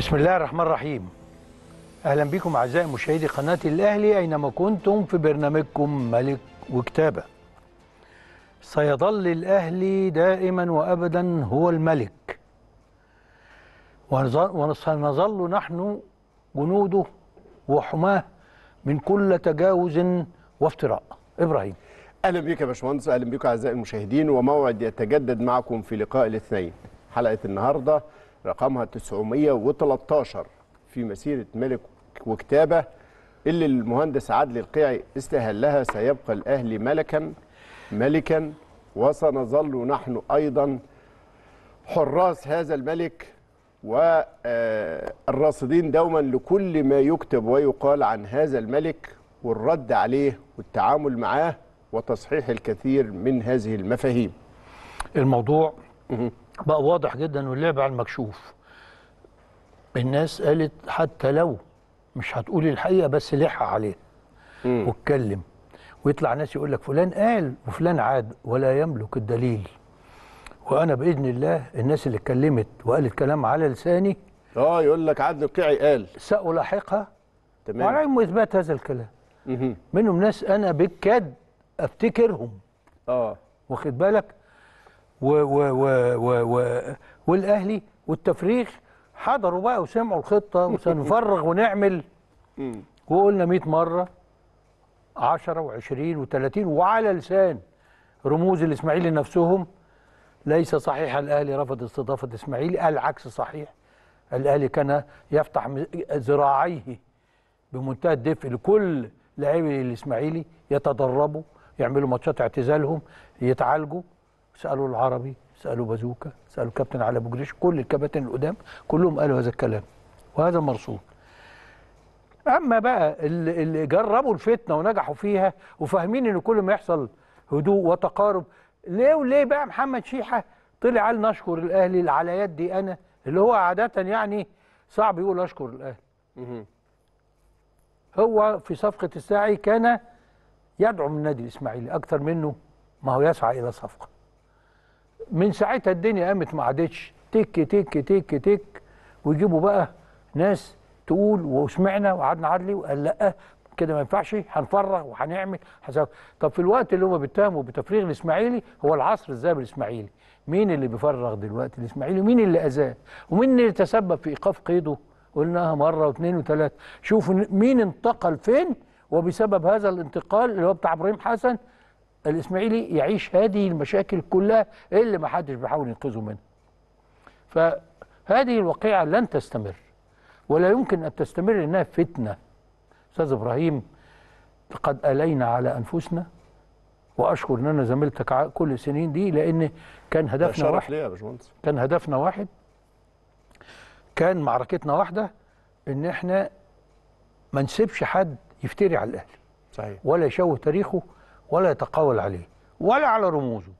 بسم الله الرحمن الرحيم اهلا بكم اعزائي مشاهدي قناه الاهلي اينما كنتم في برنامجكم ملك وكتابه سيظل الاهلي دائما وابدا هو الملك وسنظل نحن جنوده وحماه من كل تجاوز وافتراء ابراهيم اهلا بك يا باشمهندس اهلا بكم اعزائي المشاهدين وموعد يتجدد معكم في لقاء الاثنين حلقه النهارده رقمها 913 في مسيرة ملك وكتابة اللي المهندس عدلي القيعي استهلها سيبقى الأهلي ملكا ملكا وسنظل نحن أيضا حراس هذا الملك والراصدين آه، دوما لكل ما يكتب ويقال عن هذا الملك والرد عليه والتعامل معاه وتصحيح الكثير من هذه المفاهيم الموضوع بقى واضح جدا واللعب على المكشوف الناس قالت حتى لو مش هتقول الحقيقه بس لح عليه واتكلم ويطلع ناس يقول لك فلان قال وفلان عاد ولا يملك الدليل وانا باذن الله الناس اللي اتكلمت وقالت كلام على لساني اه يقول لك عدل بقيعي قال سالاحقها تمام وعليهم اثبات هذا الكلام منهم ناس انا بالكاد افتكرهم اه واخد بالك و و و و و والاهلي والتفريغ حضروا بقى وسمعوا الخطه وسنفرغ ونعمل وقلنا 100 مره 10 و20 و30 وعلى لسان رموز الاسماعيلي نفسهم ليس صحيح الاهلي رفض استضافه الاسماعيلي العكس صحيح الاهلي كان يفتح ذراعيه بمنتهى الدفء لكل لاعبي الاسماعيلي يتدربوا يعملوا ماتشات اعتزالهم يتعالجوا سالوا العربي سالوا بازوكا سالوا كابتن علي ابو جريش كل الكباتن القدام كلهم قالوا هذا الكلام وهذا مرصود اما بقى اللي جربوا الفتنه ونجحوا فيها وفاهمين ان كل ما يحصل هدوء وتقارب ليه وليه بقى محمد شيحه طلع قال نشكر الاهلي اللي على يدي انا اللي هو عاده يعني صعب يقول اشكر الاهلي هو في صفقه الساعي كان يدعم النادي الاسماعيلي اكثر منه ما هو يسعى الى صفقه من ساعتها الدنيا قامت ما عادتش تك تك تك تك ويجيبوا بقى ناس تقول وسمعنا وقعدنا عدلي وقال لا كده ما ينفعش هنفرغ وهنعمل طب في الوقت اللي هم بيتهموا بتفريغ الاسماعيلي هو العصر الذهبي الاسماعيلي مين اللي بيفرغ دلوقتي الاسماعيلي ومين اللي اذاه ومين اللي تسبب في ايقاف قيده قلناها مره واثنين وثلاثه شوفوا مين انتقل فين وبسبب هذا الانتقال اللي هو بتاع ابراهيم حسن الاسماعيلي يعيش هذه المشاكل كلها اللي ما حدش بيحاول ينقذه منها فهذه الواقعة لن تستمر ولا يمكن أن تستمر لأنها فتنة أستاذ إبراهيم لقد ألينا على أنفسنا وأشكر أن أنا زميلتك كل السنين دي لأن كان هدفنا واحد يا باشمهندس كان هدفنا واحد كان معركتنا واحدة إن إحنا ما نسيبش حد يفتري على الأهلي صحيح ولا يشوه تاريخه ولا يتقاول عليه ولا على رموزه